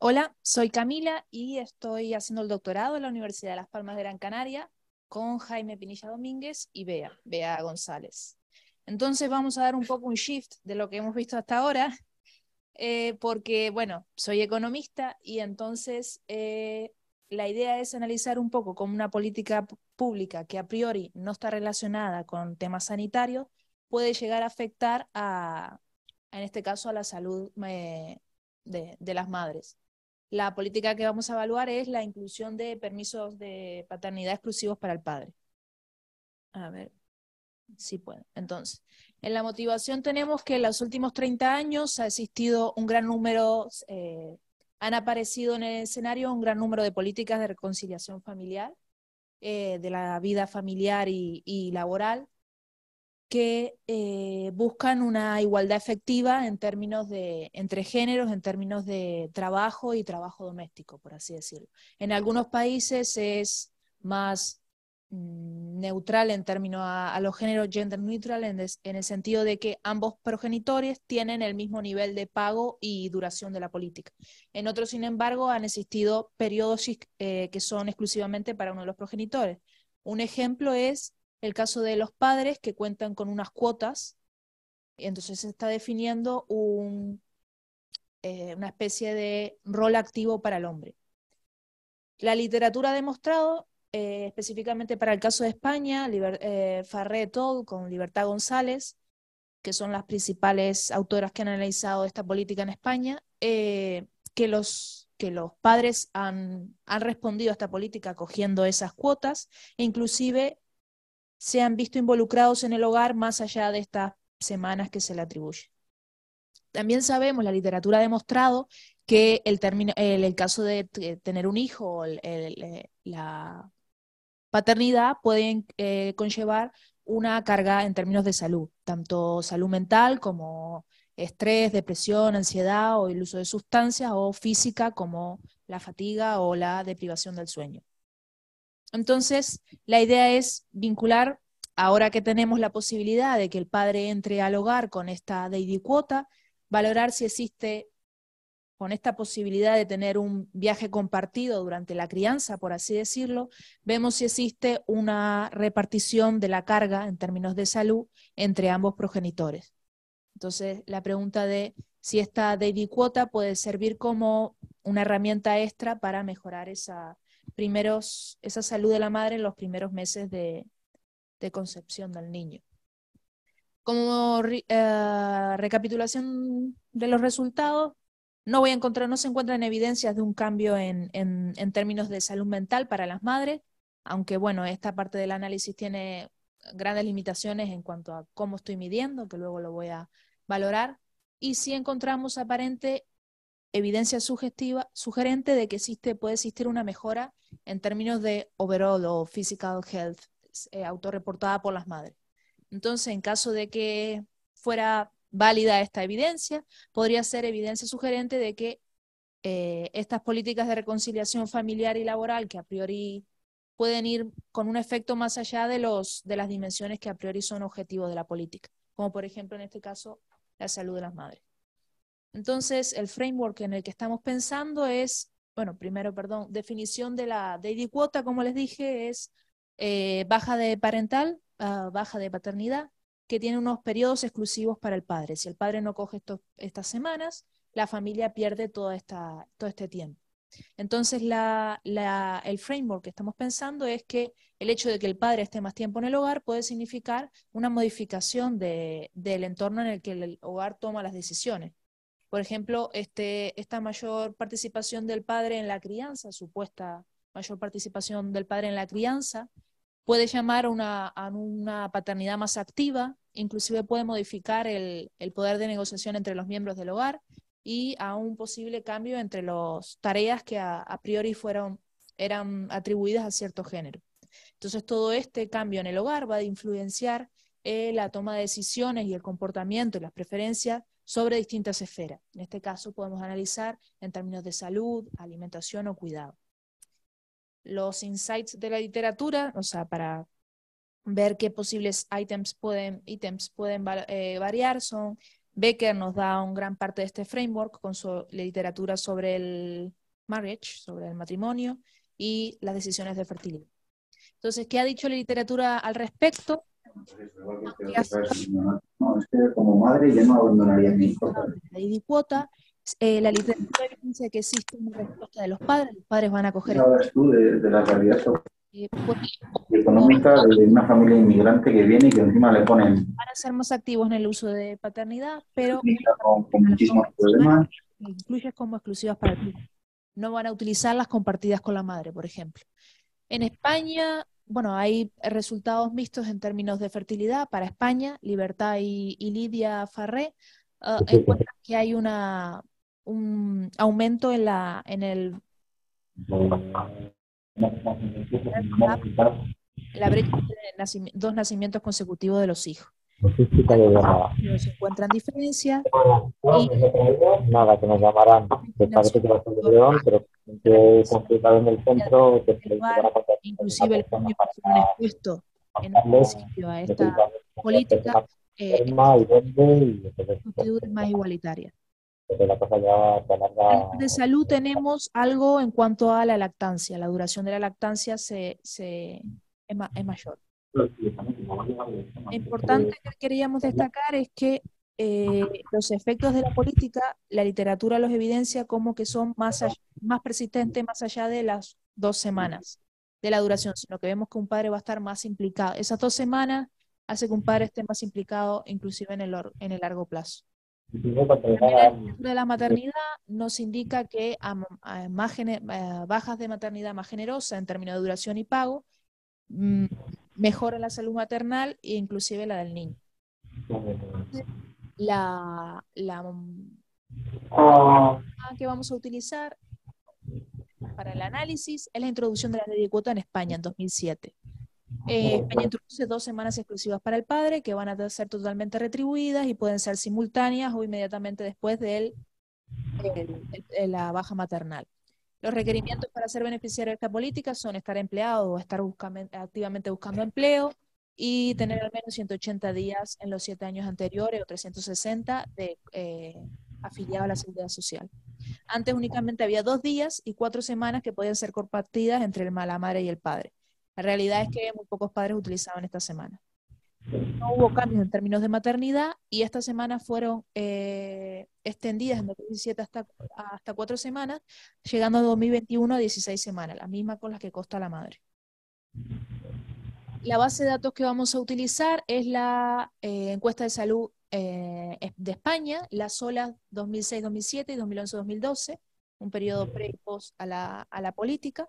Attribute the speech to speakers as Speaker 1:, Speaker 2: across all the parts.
Speaker 1: Hola, soy Camila y estoy haciendo el doctorado en la Universidad de Las Palmas de Gran Canaria con Jaime Pinilla Domínguez y Bea, Bea González. Entonces vamos a dar un poco un shift de lo que hemos visto hasta ahora, eh, porque, bueno, soy economista y entonces eh, la idea es analizar un poco cómo una política pública que a priori no está relacionada con temas sanitarios puede llegar a afectar a, en este caso, a la salud eh, de las madres. La política que vamos a evaluar es la inclusión de permisos de paternidad exclusivos para el padre. A ver, si puedo. Entonces, en la motivación tenemos que en los últimos 30 años ha existido un gran número, eh, han aparecido en el escenario un gran número de políticas de reconciliación familiar, eh, de la vida familiar y laboral, que eh, buscan una igualdad efectiva en términos de, entre géneros, en términos de trabajo y trabajo doméstico, por así decirlo. En algunos países es más mm, neutral en términos a, los géneros gender neutral, en, el sentido de que ambos progenitores tienen el mismo nivel de pago y duración de la política. En otros, sin embargo, han existido periodos eh, que son exclusivamente para uno de los progenitores. Un ejemplo es el caso de los padres que cuentan con unas cuotas, entonces se está definiendo eh, una especie de rol activo para el hombre. La literatura ha demostrado, eh, específicamente para el caso de España, eh, Farré con Libertad González, que son las principales autoras que han analizado esta política en España, que los que los padres han, han, respondido a esta política cogiendo esas cuotas, e inclusive se han visto involucrados en el hogar más allá de estas semanas que se le atribuyen. También sabemos, la literatura ha demostrado que el, término, el, caso de eh, tener un hijo, eh, la paternidad pueden eh, conllevar una carga en términos de salud, tanto salud mental como estrés, depresión, ansiedad o el uso de sustancias o física como la fatiga o la deprivación del sueño. Entonces, la idea es vincular, ahora que tenemos la posibilidad de que el padre entre al hogar con esta daily cuota, valorar si existe con esta posibilidad de tener un viaje compartido durante la crianza, por así decirlo, vemos si existe una repartición de la carga en términos de salud entre ambos progenitores. Entonces, la pregunta de si esta daily cuota puede servir como una herramienta extra para mejorar esa, primeros, esa salud de la madre en los primeros meses de, concepción del niño. Como eh, recapitulación de los resultados, no voy a encontrar, no se encuentran evidencias de un cambio en, en, términos de salud mental para las madres, aunque bueno, esta parte del análisis tiene grandes limitaciones en cuanto a cómo estoy midiendo, que luego lo voy a valorar, y si encontramos aparente evidencia sugestiva, sugerente de que existe, puede existir una mejora en términos de overall o physical health, eh, autorreportada por las madres. Entonces, en caso de que fuera válida esta evidencia, podría ser evidencia sugerente de que eh, estas políticas de reconciliación familiar y laboral, que a priori pueden ir con un efecto más allá de, los, de las dimensiones que a priori son objetivos de la política, como por ejemplo en este caso la salud de las madres. Entonces, el framework en el que estamos pensando es, bueno, primero, perdón, definición de la daily cuota, como les dije, es eh, baja de parental, ah, baja de paternidad, que tiene unos periodos exclusivos para el padre. Si el padre no coge estas semanas, la familia pierde todo este tiempo. Entonces, el framework que estamos pensando es que el hecho de que el padre esté más tiempo en el hogar puede significar una modificación del entorno en el que el hogar toma las decisiones por ejemplo, este, esta mayor participación del padre en la crianza, supuesta mayor participación del padre en la crianza, puede llamar a una, paternidad más activa, inclusive puede modificar el, poder de negociación entre los miembros del hogar y a un posible cambio entre las tareas que a, priori fueron, eran atribuidas a cierto género. Entonces, todo este cambio en el hogar va a influenciar eh, la toma de decisiones y el comportamiento y las preferencias sobre distintas esferas. En este caso podemos analizar en términos de salud, alimentación o cuidado. Los insights de la literatura, o sea, para ver qué posibles ítems pueden, items eh, pueden variar, son Becker nos da un gran parte de este framework con su literatura sobre el marriage, sobre el matrimonio y las decisiones de fertilidad. Entonces, ¿qué ha dicho la literatura al respecto?
Speaker 2: No, es que como madre yo no abandonaría mi hijo. La
Speaker 1: eh, la literatura dice que existe una respuesta de los padres, los padres van a coger... de, la realidad eh, pues,
Speaker 2: económica de una familia inmigrante que viene y que encima le ponen...
Speaker 1: Van a ser más activos en el uso de paternidad, pero... Con, Incluyes como exclusivas para ti. No van a utilizar las compartidas con la madre, por ejemplo. En España bueno, hay resultados mixtos en términos de fertilidad para España, Libertad y, Lidia Farré, ah, encuentran que hay una, un aumento en, la, en el... La brecha de dos nacimientos consecutivos de los hijos. No se encuentran diferencia. y,
Speaker 2: nada, que nos llamarán. Que parece que va a León, pero en el centro. Que lugar, inclusive el cambio que
Speaker 1: expuesto en el principio a esta política eh, es más igualitaria. en De salud tenemos algo en cuanto a la lactancia. La duración de la lactancia se, se es, es mayor. Lo importante que queríamos destacar es que eh, los efectos de la política, la literatura los evidencia como que son más, más persistentes más allá de las dos semanas de la duración, sino que vemos que un padre va a estar más implicado. Esas dos semanas hace que un padre esté más implicado inclusive en el, en el largo plazo.
Speaker 2: La de
Speaker 1: la maternidad nos indica que a, imágenes bajas de maternidad más generosa en términos de duración y pago, mm, mejora la salud maternal e inclusive la del niño. La, que vamos a utilizar para el análisis es la introducción de la ley de cuota en España en 2007. Eh, España introduce dos semanas exclusivas para el padre que van a ser totalmente retribuidas y pueden ser simultáneas o inmediatamente después de, de la baja maternal. Los requerimientos para ser beneficiario de esta política son estar empleado o estar activamente buscando empleo y tener al menos 180 días en los siete años anteriores o 360 de eh, afiliado a la seguridad social. Antes únicamente había dos días y cuatro semanas que podían ser compartidas entre el, la madre y el padre. La realidad es que muy pocos padres utilizaban esta semana no hubo cambios en términos de maternidad y estas semanas fueron eh, extendidas en 2017 hasta, hasta cuatro semanas, llegando a 2021 a 16 semanas, la misma con las que consta la madre. La base de datos que vamos a utilizar es la eh, encuesta de salud eh, de España, las olas 2006-2007 y 2011-2012, un periodo pre post a la, política.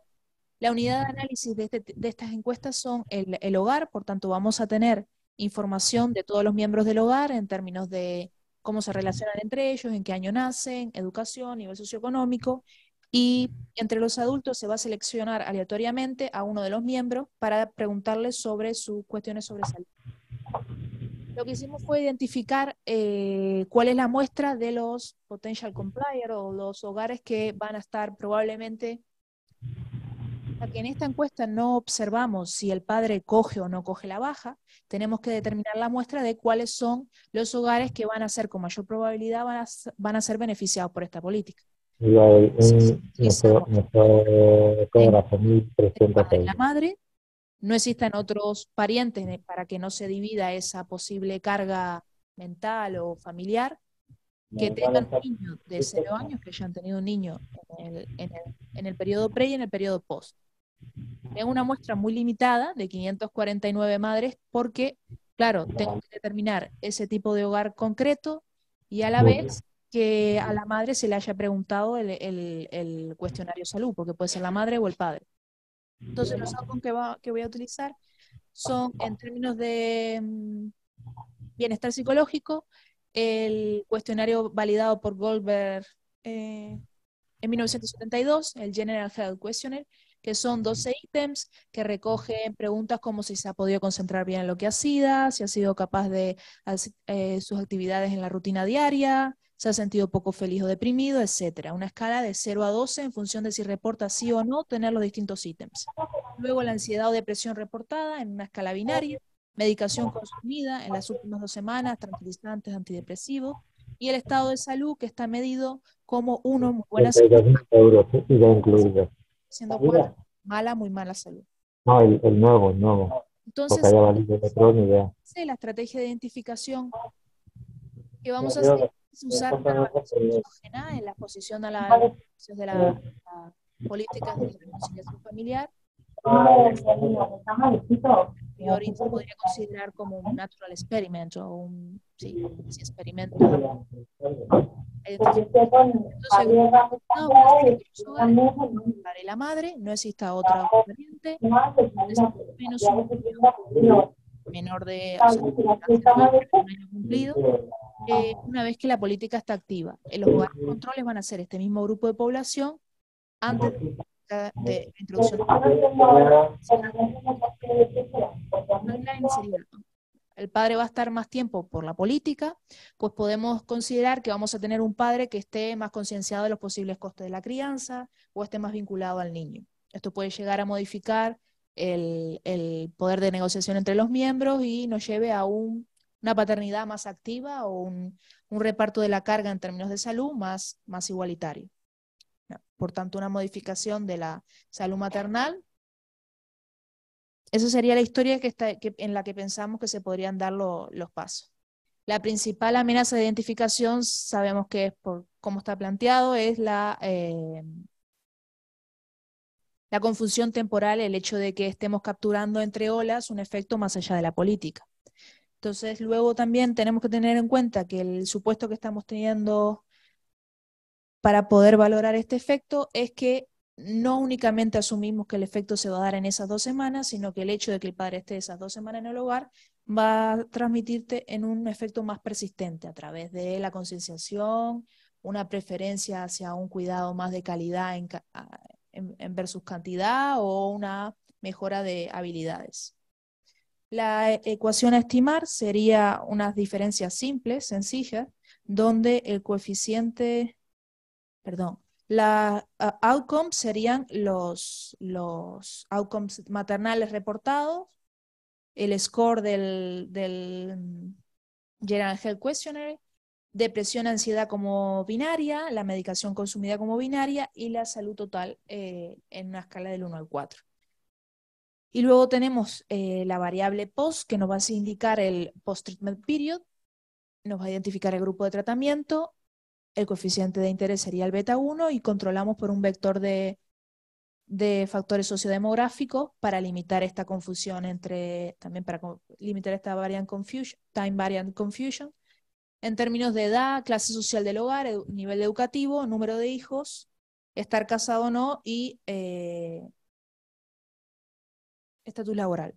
Speaker 1: La unidad de análisis este, de, estas encuestas son el, el, hogar, por tanto vamos a tener información de todos los miembros del hogar en términos de cómo se relacionan entre ellos, en qué año nacen, educación, nivel socioeconómico, y entre los adultos se va a seleccionar aleatoriamente a uno de los miembros para preguntarles sobre sus cuestiones sobre salud. Lo que hicimos fue identificar eh, cuál es la muestra de los potential compliers o los hogares que van a estar probablemente en esta encuesta no observamos si el padre coge o no coge la baja, tenemos que determinar la muestra de cuáles son los hogares que van a ser con mayor probabilidad van a, ser beneficiados por esta política. la madre, no existan otros parientes para que no se divida esa posible carga mental o familiar, que tengan niños de 0 años que ya han tenido un niño en el periodo pre y en el periodo post es una muestra muy limitada de 549 madres porque, claro, tengo que determinar ese tipo de hogar concreto y a la vez que a la madre se le haya preguntado el, el, cuestionario salud, porque puede ser la madre o el padre. Entonces, los álbumes que, que voy a utilizar son en términos de mm, bienestar psicológico, el cuestionario validado por Goldberg eh, en 1972, el General Health Questionnaire, que son 12 ítems que recogen preguntas como si se ha podido concentrar bien en lo que ha sido, si ha sido capaz de eh, sus actividades en la rutina diaria, se ha sentido poco feliz o deprimido, etcétera. Una escala de 0 a 12 en función de si reporta sí o no tener los distintos ítems. Luego la ansiedad o depresión reportada en una escala binaria, medicación consumida en las últimas dos semanas, tranquilizantes, antidepresivos, y el estado de salud que está medido como uno, muy buena salud siendo mala, muy mala salud.
Speaker 2: No, el, nuevo, el nuevo. Entonces,
Speaker 1: la estrategia de identificación que vamos a hacer es usar la exógena en la exposición a, la, a las de políticas de la familiar y ahorita podría considerar como un natural experiment o un sí, sí experimento. Entonces, entonces la madre, no existe otra ah, variante, menor de, ah, o un año cumplido, eh, una vez que la política está activa. Los controles van a ser este mismo grupo de población antes de el padre va a estar más tiempo por la política, pues podemos considerar que vamos a tener un padre que esté más concienciado de los posibles costes de la crianza o esté más vinculado al niño. Esto puede llegar a modificar el, poder de negociación entre los miembros y nos lleve a una paternidad más activa o un, un, reparto de la carga en términos de salud más, más igualitario. Por tanto, una modificación de la salud maternal. Esa sería la historia en la que pensamos que se podrían dar los pasos. La principal amenaza de identificación, sabemos que es por cómo está planteado, es la, eh, la confusión temporal, el hecho de que estemos capturando entre olas un efecto más allá de la política. Entonces, luego también tenemos que tener en cuenta que el supuesto que estamos teniendo para poder valorar este efecto es que no únicamente asumimos que el efecto se va a dar en esas dos semanas, sino que el hecho de que el padre esté esas dos semanas en el hogar va a transmitirte en un efecto más persistente a través de la concienciación, una preferencia hacia un cuidado más de calidad en, versus cantidad o una mejora de habilidades. La ecuación a estimar sería unas diferencias simples, sencillas, donde el coeficiente perdón, los outcomes serían los, outcomes maternales reportados, el score del, General Health Questionnaire, depresión, ansiedad como binaria, la medicación consumida como binaria y la salud total eh, en una escala del 1 al 4. Y luego tenemos eh, la variable post que nos va a indicar el post-treatment period, nos va a identificar el grupo de tratamiento, el coeficiente de interés sería el beta 1 y controlamos por un vector de, factores sociodemográficos para limitar esta confusión entre, también para limitar esta variant confusion, time variant confusion, en términos de edad, clase social del hogar, nivel educativo, número de hijos, estar casado o no y eh, estatus laboral.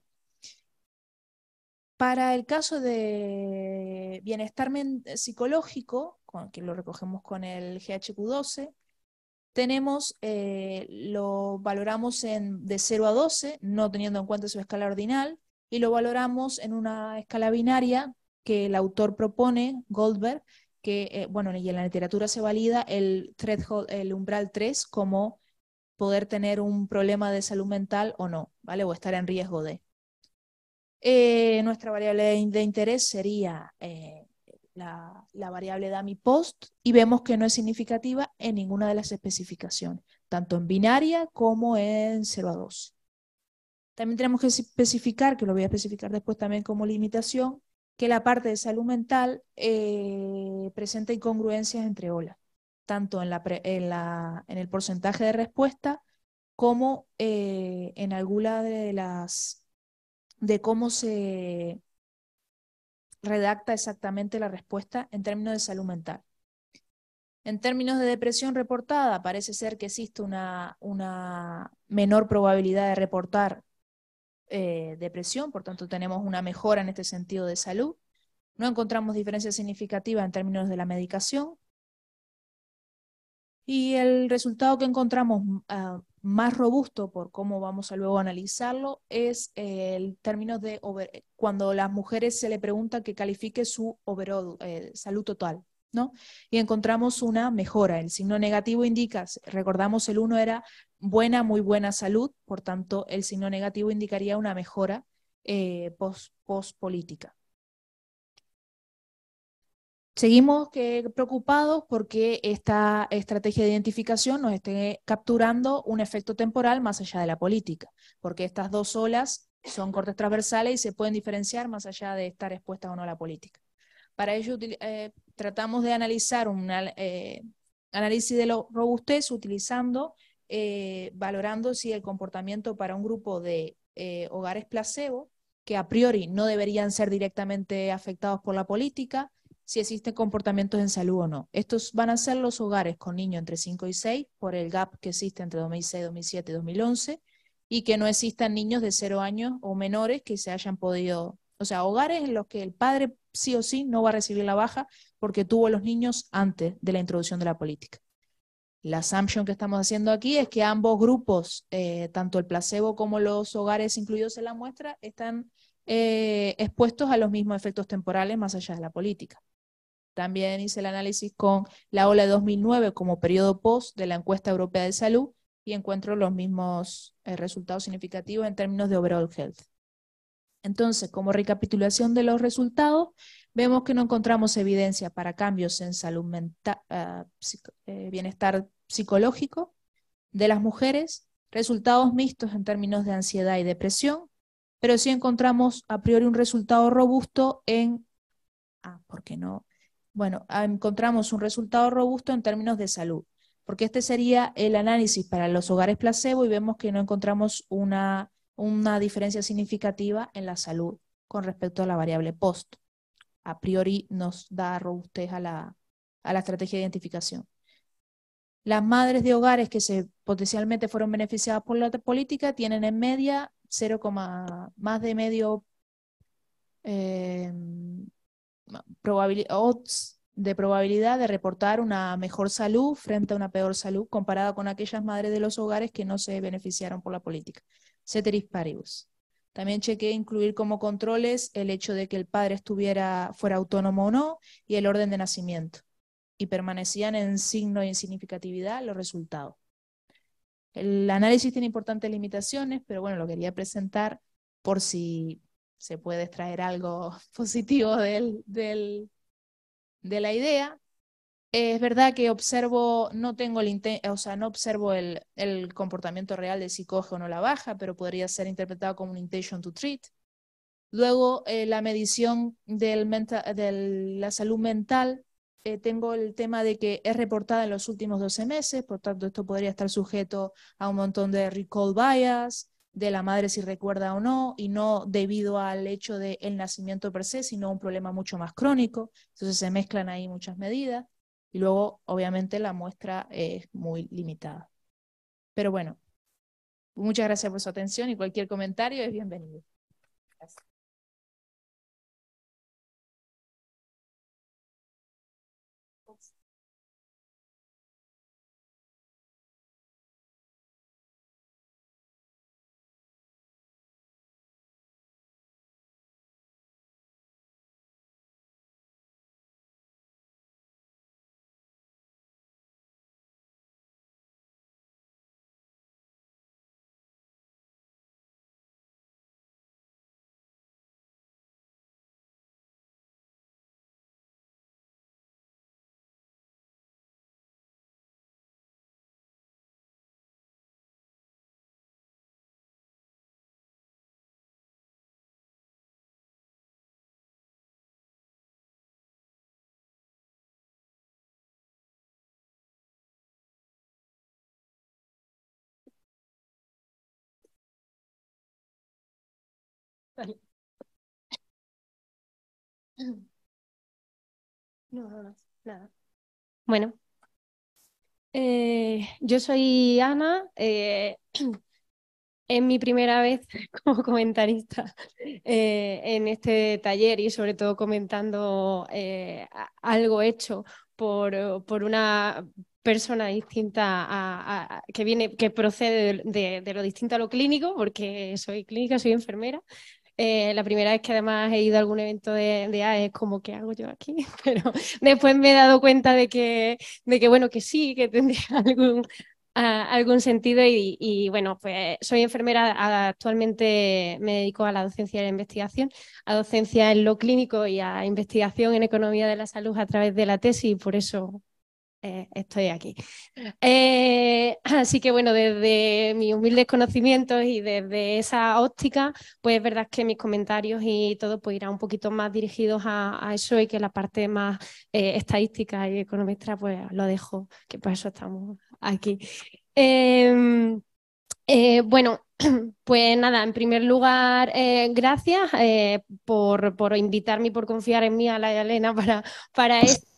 Speaker 1: Para el caso de bienestar eh, psicológico, que lo recogemos con el GHQ12, tenemos, eh, lo valoramos en, de 0 a 12, no teniendo en cuenta su escala ordinal, y lo valoramos en una escala binaria que el autor propone, Goldberg, que, eh, bueno, y en la literatura se valida el, el umbral 3 como poder tener un problema de salud mental o no, ¿vale? O estar en riesgo de. Eh, nuestra variable de interés sería eh, la, variable dummy post y vemos que no es significativa en ninguna de las especificaciones, tanto en binaria como en 0 a 2. También tenemos que especificar, que lo voy a especificar después también como limitación, que la parte de salud mental eh, presenta incongruencias entre olas, tanto en, el porcentaje de respuesta como en alguna de las de cómo se redacta exactamente la respuesta en términos de salud mental. En términos de depresión reportada, parece ser que existe una, menor probabilidad de reportar eh, depresión, por tanto tenemos una mejora en este sentido de salud. No encontramos diferencia significativa en términos de la medicación. Y el resultado que encontramos ah, más robusto, por cómo vamos a luego analizarlo, es el término de eh, cuando las mujeres se le pregunta que califique su eh, salud total, ¿no? Y encontramos una mejora. El signo negativo indica, recordamos el uno era buena, muy buena salud, por tanto el signo negativo indicaría una mejora eh, Seguimos preocupados porque esta estrategia de identificación nos esté capturando un efecto temporal más allá de la política, porque estas dos olas son cortes transversales y se pueden diferenciar más allá de estar expuestas o no a la política. Para ello eh, tratamos de analizar un eh, análisis de la robustez utilizando, eh, valorando si el comportamiento para un grupo de hogares placebo, que a priori no deberían ser directamente afectados por la política, si existen comportamientos en salud o no. Estos van a ser los hogares con niños entre 5 y 6 por el gap que existe entre 2006, 2007 y 2011 y que no existan niños de 0 años o menores que se hayan podido, o sea, hogares en los que el padre sí o sí no va a recibir la baja porque tuvo los niños antes de la introducción de la política. La assumption que estamos haciendo aquí es que ambos grupos, eh, tanto el placebo como los hogares incluidos en la muestra, están eh, expuestos a los mismos efectos temporales más allá de la política. También hice el análisis con la ola de 2009 como periodo post de la encuesta europea de salud y encuentro los mismos eh, resultados significativos en términos de overall health. Entonces, como recapitulación de los resultados, vemos que no encontramos evidencia para cambios en salud mental, ah, eh, bienestar psicológico de las mujeres, resultados mixtos en términos de ansiedad y depresión, pero sí encontramos a priori un resultado robusto en, ah, ¿por qué no? Bueno, ah, encontramos un resultado robusto en términos de salud, porque este sería el análisis para los hogares placebo y vemos que no encontramos una, una diferencia significativa en la salud con respecto a la variable post. A priori nos da robustez a la, a la estrategia de identificación. Las madres de hogares que se potencialmente fueron beneficiadas por la política tienen en media 0, más de medio eh, odds de probabilidad de reportar una mejor salud frente a una peor salud comparada con aquellas madres de los hogares que no se beneficiaron por la política. Ceteris paribus. También chequé incluir como controles el hecho de que el padre estuviera, fuera autónomo o no y el orden de nacimiento. Y permanecían en signo en insignificatividad los resultados. El análisis tiene importantes limitaciones, pero bueno, lo quería presentar por si se puede extraer algo positivo del, de la idea. Es verdad que observo, no tengo el o sea, no observo el, el, comportamiento real de si coge o no la baja, pero podría ser interpretado como un intention to treat. Luego, eh, la medición del de la salud mental, eh, tengo el tema de que es reportada en los últimos 12 meses, por tanto, esto podría estar sujeto a un montón de recall bias, de la madre si recuerda o no, y no debido al hecho del nacimiento per se, sino un problema mucho más crónico. Entonces se mezclan ahí muchas medidas y luego obviamente la muestra es muy limitada. Pero bueno, muchas gracias por su atención y cualquier comentario es bienvenido.
Speaker 2: No,
Speaker 3: nada. Bueno, eh, yo soy Ana. Eh, es mi primera vez como comentarista eh, en este taller y sobre todo comentando algo hecho por, una persona distinta a, que viene que procede de, lo distinto a lo clínico porque soy clínica soy enfermera eh, la primera vez que además he ido a algún evento de, A e, es como, que hago yo aquí? Pero después me he dado cuenta de que, de que bueno, que sí, que tendría algún, algún sentido y, bueno, pues soy enfermera, actualmente me dedico a la docencia de investigación, a docencia en lo clínico y a investigación en economía de la salud a través de la tesis, y por eso eh, estoy aquí. Eh, así que bueno, desde mis humildes conocimientos y desde esa óptica, pues es verdad que mis comentarios y todo pues irá un poquito más dirigidos a, eso y que la parte más eh, estadística y economista pues lo dejo, que por eso estamos aquí. Em, bueno, pues nada, en primer lugar, gracias por, por, invitarme y por confiar en mí a la Elena para, para esto.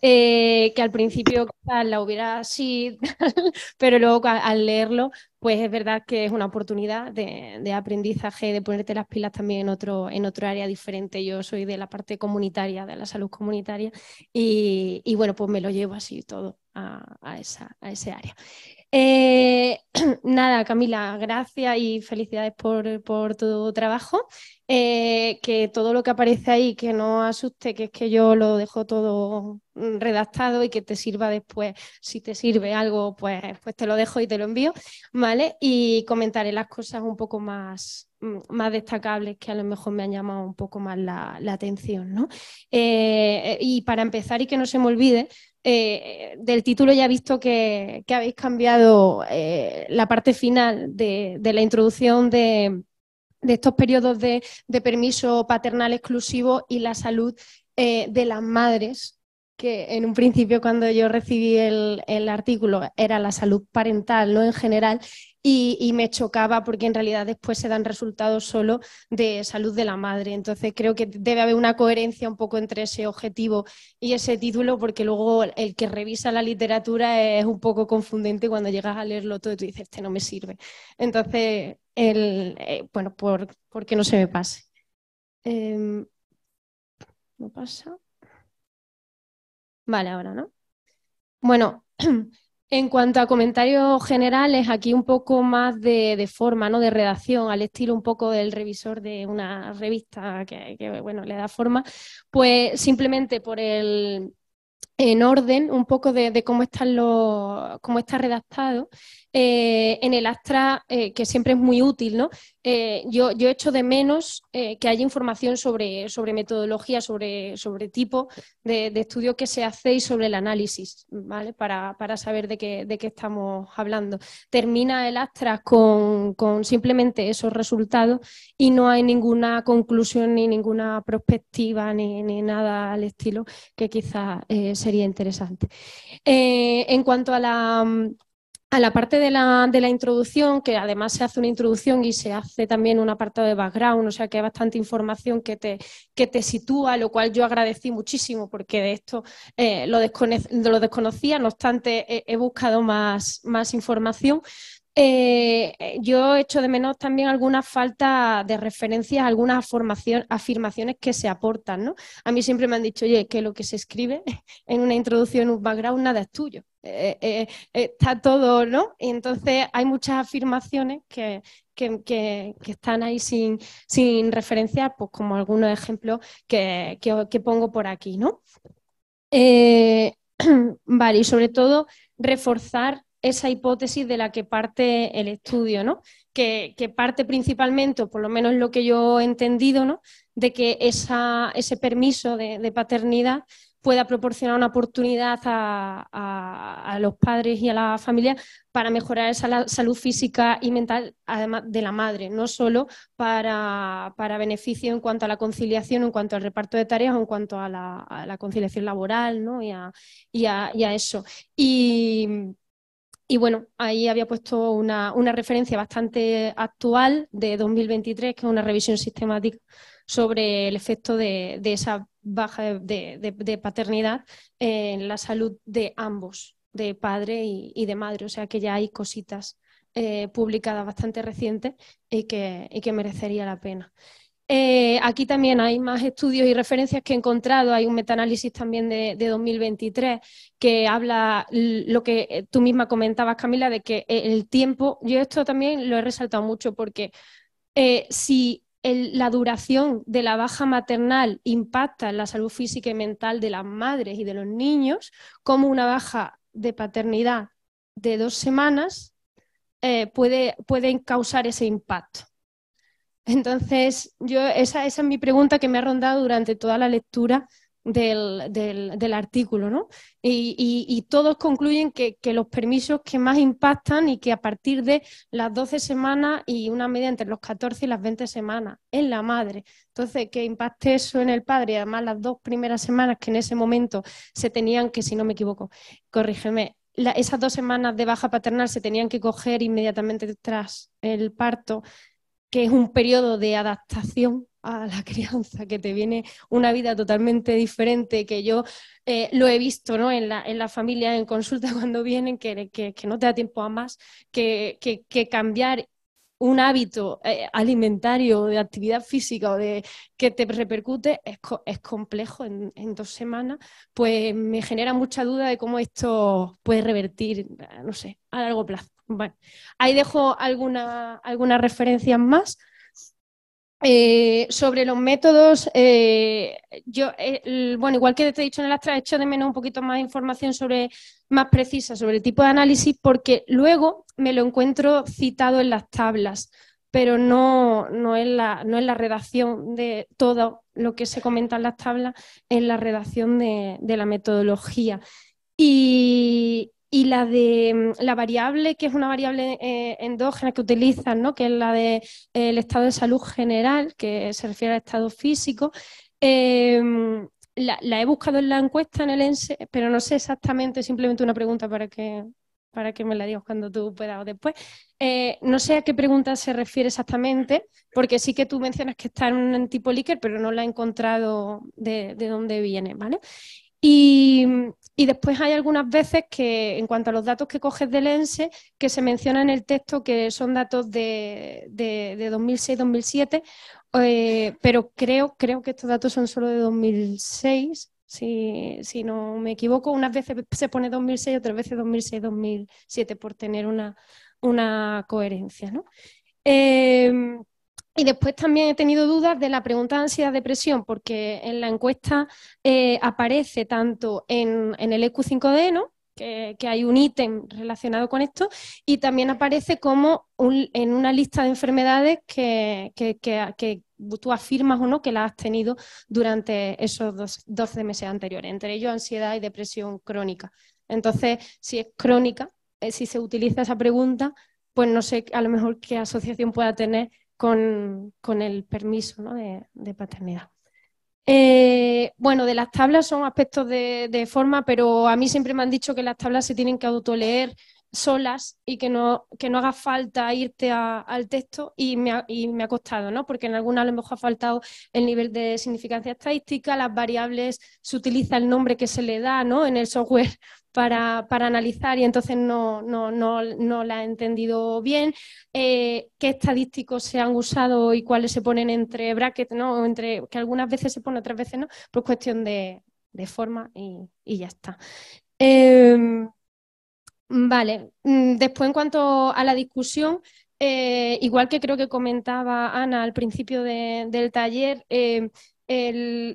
Speaker 3: Eh, que al principio la hubiera así, pero luego al leerlo, pues es verdad que es una oportunidad de, aprendizaje, de ponerte las pilas también en otro, en otro área diferente. Yo soy de la parte comunitaria, de la salud comunitaria, y, bueno, pues me lo llevo así todo a, a, esa, a ese área. Eh, nada, Camila, gracias y felicidades por, tu trabajo. Eh, que todo lo que aparece ahí, que no asuste, que es que yo lo dejo todo mm, redactado y que te sirva después. Si te sirve algo, pues, pues, te lo dejo y te lo envío, ¿vale? Y comentaré las cosas un poco más, mm, más destacables que a lo mejor me han llamado un poco más la, atención, ¿no? Eh, y para empezar y que no se me olvide, eh, del título ya he visto que, habéis cambiado eh, la parte final de, la introducción de, estos periodos de, permiso paternal exclusivo y la salud eh, de las madres que en un principio cuando yo recibí el, artículo era la salud parental, no en general, y, me chocaba porque en realidad después se dan resultados solo de salud de la madre. Entonces creo que debe haber una coherencia un poco entre ese objetivo y ese título porque luego el que revisa la literatura es un poco confundente cuando llegas a leerlo todo y tú dices, este no me sirve. Entonces, el, eh, bueno, porque no se me pase. Eh, ¿No pasa? Vale, ahora, ¿no? Bueno, En cuanto a comentarios generales, aquí un poco más de, forma, ¿no? De redacción, al estilo un poco del revisor de una revista que, que bueno, le da forma, pues simplemente por el, en orden un poco de, cómo, están los, cómo está redactado, eh, en el Astra, eh, que siempre es muy útil, ¿no? Eh, yo, yo, echo de menos que haya información sobre, metodología, sobre, sobre tipo de, estudio que se hace y sobre el análisis, ¿vale? Para, saber de qué, estamos hablando. Termina el Astra con, simplemente esos resultados y no hay ninguna conclusión ni ninguna perspectiva ni, ni nada al estilo que quizás se sería interesante. Eh, en cuanto a la, mm, a la parte de la, introducción, que además se hace una introducción y se hace también un apartado de background, o sea que hay bastante información que te, que te sitúa, lo cual yo agradecí muchísimo porque de esto eh, lo, desconocía, no obstante he, buscado más, más información. Eh, eh, yo hecho de menos también alguna falta de referencias, algunas afirmaciones que se aportan, ¿no? A mí siempre me han dicho, oye, que lo que se escribe en una introducción, un background, nada es tuyo. Eh, eh, está todo, ¿no? Y entonces hay muchas afirmaciones que, están ahí sin, sin referencia, pues como algunos ejemplos que, que pongo por aquí, ¿no? vale, y sobre todo reforzar esa hipótesis de la que parte el estudio, Que, parte principalmente, por lo menos lo que yo he entendido, ¿no? De que esa, ese permiso de, paternidad pueda proporcionar una oportunidad a, los padres y a la familia para mejorar esa salud física y mental además de la madre, no solo para, beneficio en cuanto a la conciliación, en cuanto al reparto de tareas, en cuanto a la, conciliación laboral y, y a eso. Y y bueno, ahí había puesto una, referencia bastante actual de 2023, que es una revisión sistemática sobre el efecto de, esa baja de, paternidad en la salud de ambos, de padre y, de madre. O sea que ya hay cositas eh, publicadas bastante recientes y que merecería la pena. Eh, aquí también hay más estudios y referencias que he encontrado. Hay un metaanálisis también de, 2023 que habla lo que eh, tú misma comentabas, Camila, de que eh, el tiempo, yo esto también lo he resaltado mucho porque si la duración de la baja maternal impacta en la salud física y mental de las madres y de los niños, como una baja de paternidad de dos semanas puede, puede causar ese impacto. Entonces, yo, esa, es mi pregunta que me ha rondado durante toda la lectura del, artículo, ¿no? Y, todos concluyen que, los permisos que más impactan y que a partir de las 12 semanas y una media entre los 14 y las 20 semanas en la madre. Entonces, que impacte eso en el padre, además las dos primeras semanas que en ese momento se tenían que, si no me equivoco, corrígeme, esas dos semanas de baja paternal se tenían que coger inmediatamente tras el parto que es un periodo de adaptación a la crianza, que te viene una vida totalmente diferente, que yo eh, lo he visto ¿no? en, la, en familia, en consulta cuando vienen, que, no te da tiempo a más, que, cambiar un hábito eh, alimentario o de actividad física o de que te repercute es, es complejo en, en, dos semanas, pues me genera mucha duda de cómo esto puede revertir, eh, no sé, a largo plazo. Bueno, ahí dejo alguna, algunas referencias más. Eh, sobre los métodos, eh, yo, eh, bueno, igual que te he dicho en el Astra, hecho de menos un poquito más de información sobre, más precisa sobre el tipo de análisis, porque luego me lo encuentro citado en las tablas, pero no, no, en, la, no la redacción de todo lo que se comenta en las tablas, en la redacción de, de la metodología. Y, y la de mm, la variable, que es una variable eh, endógena que utilizan, ¿no? que es la del de, eh, estado de salud general, que se refiere al estado físico. Eh, mm, la, he buscado en la encuesta, en el ENSE, pero no sé exactamente, simplemente una pregunta para que, me la digas cuando tú puedas o después. no sé a qué pregunta se refiere exactamente, porque sí que tú mencionas que está en un tipo líquido, pero no la he encontrado de, de dónde viene, ¿vale? Y, después hay algunas veces que, en cuanto a los datos que coges del ENSE, que se menciona en el texto que son datos de, 2006-2007, eh, pero creo, que estos datos son solo de 2006, si, si, no me equivoco. Unas veces se pone 2006, otras veces 2006-2007, por tener una, coherencia. ¿no? Eh, y después también he tenido dudas de la pregunta de ansiedad-depresión, porque en la encuesta eh, aparece tanto en, el EQ5D, ¿no? Que, hay un ítem relacionado con esto, y también aparece como en una lista de enfermedades que, tú afirmas o no que la has tenido durante esos 12 meses anteriores, entre ellos ansiedad y depresión crónica. Entonces, si es crónica, eh, si se utiliza esa pregunta, pues no sé a lo mejor qué asociación pueda tener con, el permiso de, paternidad. Eh, bueno, de las tablas son aspectos de, de, forma, pero a mí siempre me han dicho que las tablas se tienen que autoleer solas y que no, haga falta irte al texto y me, ha, costado, ¿no? Porque en algunas a lo mejor ha faltado el nivel de significancia estadística, las variables, se utiliza el nombre que se le da, En el software para, analizar y entonces no, la he entendido bien, eh, qué estadísticos se han usado y cuáles se ponen entre brackets, ¿no? entre, que algunas veces se pone, otras veces no, pues cuestión de, forma y, ya está. Em, Vale, mm, después en cuanto a la discusión, eh, igual que creo que comentaba Ana al principio del taller, eh,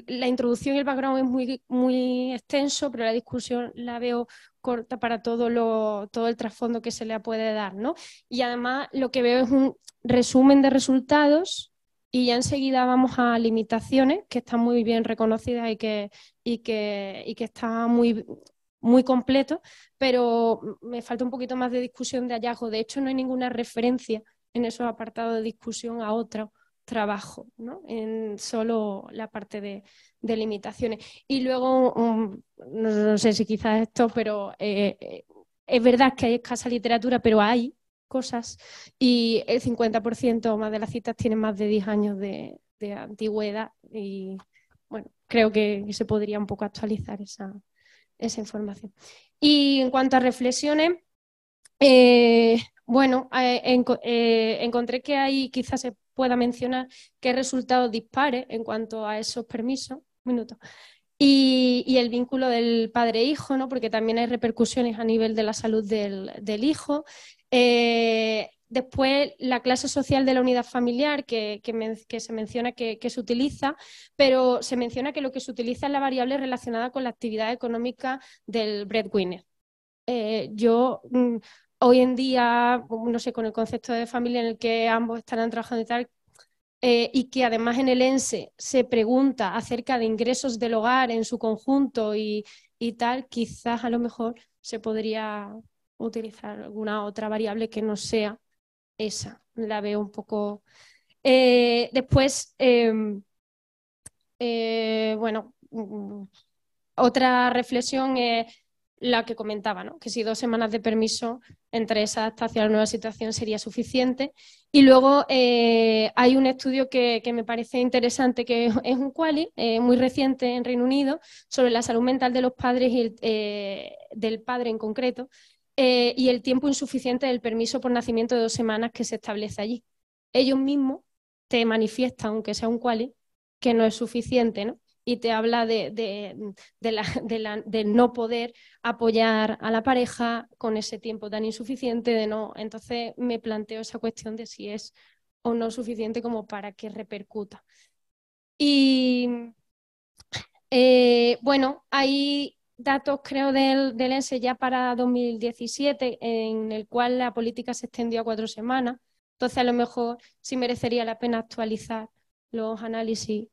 Speaker 3: la introducción y el background es muy, muy extenso, pero la discusión la veo corta para todo, el trasfondo que se le puede dar. ¿no? Y además lo que veo es un resumen de resultados y ya enseguida vamos a limitaciones que están muy bien reconocidas y que, y y que está muy, muy completo, pero me falta un poquito más de discusión de hallazgo. De hecho, no hay ninguna referencia en esos apartados de discusión a otro trabajo, ¿no? en solo la parte de, limitaciones. Y luego, mm, no, sé si quizás esto, pero eh, eh, es verdad que hay escasa literatura, pero hay cosas y el 50% más de las citas tienen más de 10 años de, de antigüedad y bueno, creo que se podría un poco actualizar esa, esa información. Y en cuanto a reflexiones, eh, bueno, eh, eh, encontré que ahí quizás se pueda mencionar qué resultados dispare en cuanto a esos permisos, y, el vínculo del padre-hijo, e ¿no? porque también hay repercusiones a nivel de la salud del, hijo. Después, la clase social de la unidad familiar, que, se menciona que, se utiliza, pero se menciona que lo que se utiliza es la variable relacionada con la actividad económica del breadwinner. Eh, yo mm, hoy en día, mm, no sé, con el concepto de familia en el que ambos están trabajando y tal, eh, y que además en el ENSE se pregunta acerca de ingresos del hogar en su conjunto y tal, quizás a lo mejor se podría utilizar alguna otra variable que no sea esa, la veo un poco... Eh, después, em, eh, bueno, mm, mm, otra reflexión es la que comentaba, ¿no? que si dos semanas de permiso entre esa adaptación a la nueva situación sería suficiente. Y luego eh, hay un estudio que, me parece interesante, que es un quali muy reciente en Reino Unido, sobre la salud mental de los padres y del padre en concreto, eh, y el tiempo insuficiente del permiso por nacimiento de dos semanas que se establece allí. Ellos mismos te manifiesta aunque sea un cuali, que no es suficiente, ¿no? Y te habla de, de, no poder apoyar a la pareja con ese tiempo tan insuficiente, de no. Entonces me planteo esa cuestión de si es o no suficiente como para que repercuta. Y eh, bueno, ahí datos, creo, del, del ENSE e ya para 2017, en el cual la política se extendió a cuatro semanas. Entonces, a lo mejor sí merecería la pena actualizar los análisis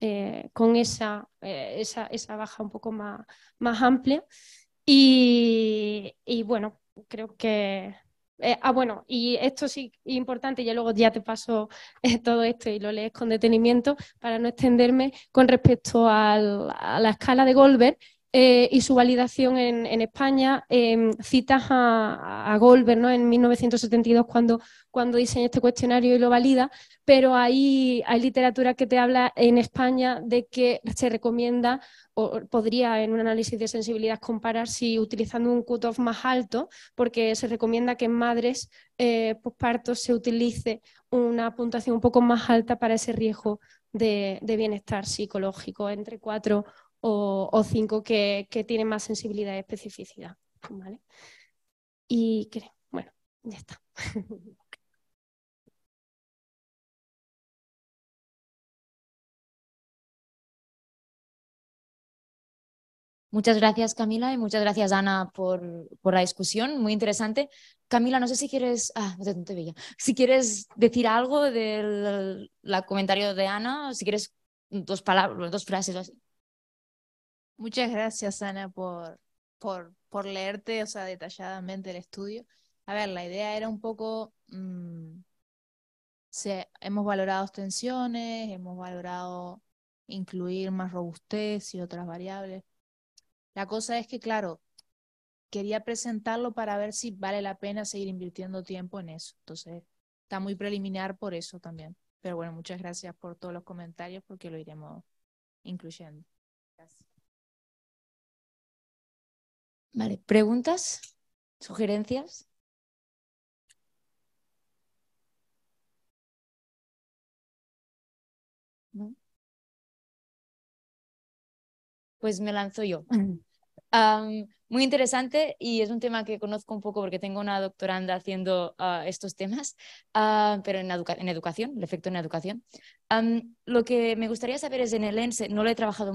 Speaker 3: eh, con esa, eh, esa, esa, baja un poco más, amplia. Y, bueno, creo que... Eh, ah, bueno, y esto sí es importante, ya luego ya te paso todo esto y lo lees con detenimiento para no extenderme con respecto a la escala de Goldberg, eh, y su validación en, España. Em, citas a, Goldberg en 1972 cuando, cuando diseña este cuestionario y lo valida, pero hay, hay literatura que te habla en España de que se recomienda o podría en un análisis de sensibilidad comparar si utilizando un cutoff más alto, porque se recomienda que en madres eh, se utilice una puntuación un poco más alta para ese riesgo de, bienestar psicológico, entre 4 o, cinco que, tienen más sensibilidad y especificidad. Y creo, bueno, ya está.
Speaker 4: Muchas gracias, Camila, y muchas gracias, Ana, por, la discusión, muy interesante. Camila, no sé si quieres, ah, si quieres decir algo del comentario de Ana, si quieres dos palabras, dos frases o así.
Speaker 1: Muchas gracias, Ana, por, por, leerte, o sea, detalladamente el estudio. A ver, la idea era un poco, mm, se, hemos valorado extensiones, hemos valorado incluir más robustez y otras variables. La cosa es que, claro, quería presentarlo para ver si vale la pena seguir invirtiendo tiempo en eso. Entonces, está muy preliminar por eso también. Pero bueno, muchas gracias por todos los comentarios porque lo iremos incluyendo.
Speaker 2: Vale, ¿preguntas? ¿Sugerencias?
Speaker 4: Pues me lanzo yo. muy interesante y es un tema que conozco un poco porque tengo una doctoranda haciendo ah, estos temas, ah, pero en, educación, el efecto en educación. lo que me gustaría saber es, en el ENSE, no lo he trabajado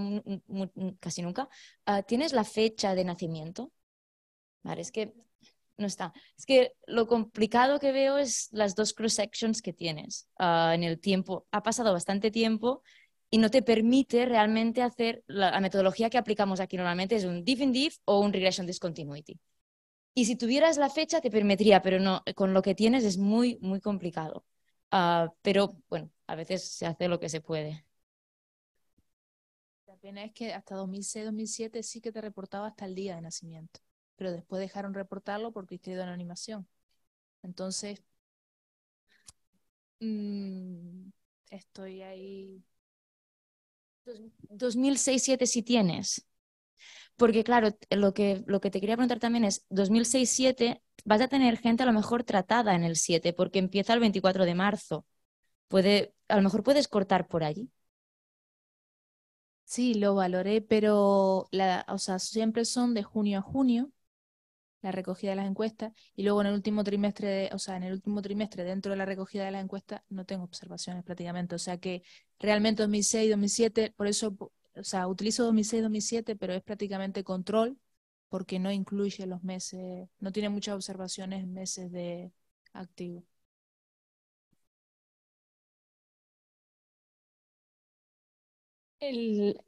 Speaker 4: casi nunca, ah, ¿tienes la fecha de nacimiento? Vale, es que no está. Es que lo complicado que veo es las dos cross-sections que tienes en el tiempo. Ha pasado bastante tiempo y no te permite realmente hacer la, metodología que aplicamos aquí normalmente, es un diff in diff o un regression discontinuity. Y si tuvieras la fecha te permitiría, pero no, con lo que tienes es muy, muy complicado. Ah, pero bueno, a veces se hace lo que se puede.
Speaker 1: La pena es que hasta 2006-2007 sí que te reportaba hasta el día de nacimiento, pero después dejaron reportarlo porque criterio en animación. Entonces, mm, estoy ahí
Speaker 4: 2006-2007 si tienes. Porque claro, lo que, lo que te quería preguntar también es, 2006-7 vas a tener gente a lo mejor tratada en el 7 porque empieza el 24 de marzo. Puede, a lo mejor puedes cortar por allí.
Speaker 1: Sí, lo valoré, pero o siempre son de junio a junio la recogida de las encuestas y luego en el último trimestre, o sea, en el último trimestre dentro de la recogida de las encuestas no tengo observaciones prácticamente, o sea que realmente 2006, 2007, por eso, o sea, utilizo 2006, 2007, pero es prácticamente control porque no incluye los meses, no tiene muchas observaciones meses de
Speaker 2: activo.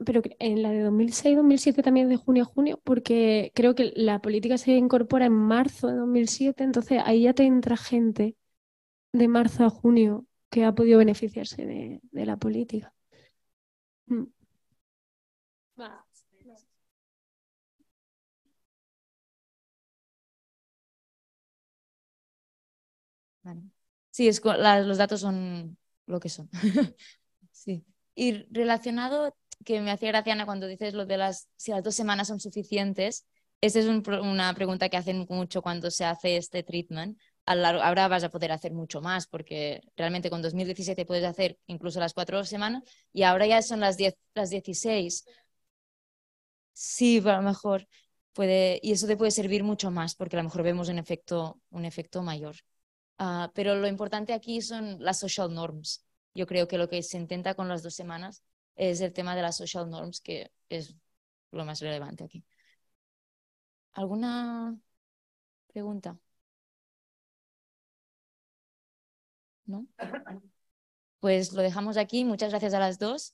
Speaker 3: pero en la de 2006-2007 también de junio a junio, porque creo que la política se incorpora en marzo de 2007, entonces ahí ya te entra gente de marzo a junio que ha podido beneficiarse de, la política.
Speaker 2: Mm.
Speaker 4: Sí, los datos son lo que son. Y relacionado, que me hacía gracia cuando dices lo de las, si las dos semanas son suficientes, esa es una pregunta que hacen mucho cuando se hace este treatment, ahora vas a poder hacer mucho más, porque realmente con 2017 puedes hacer incluso las cuatro semanas y ahora ya son las, las 16. Sí, a lo mejor puede, y eso te puede servir mucho más, porque a lo mejor vemos un efecto, un efecto mayor. Ah, pero lo importante aquí son las social norms. Yo creo que lo que se intenta con las dos semanas es el tema de las social norms, que es lo más relevante aquí.
Speaker 2: ¿Alguna pregunta? ¿no? Pues lo dejamos aquí. Muchas gracias a las dos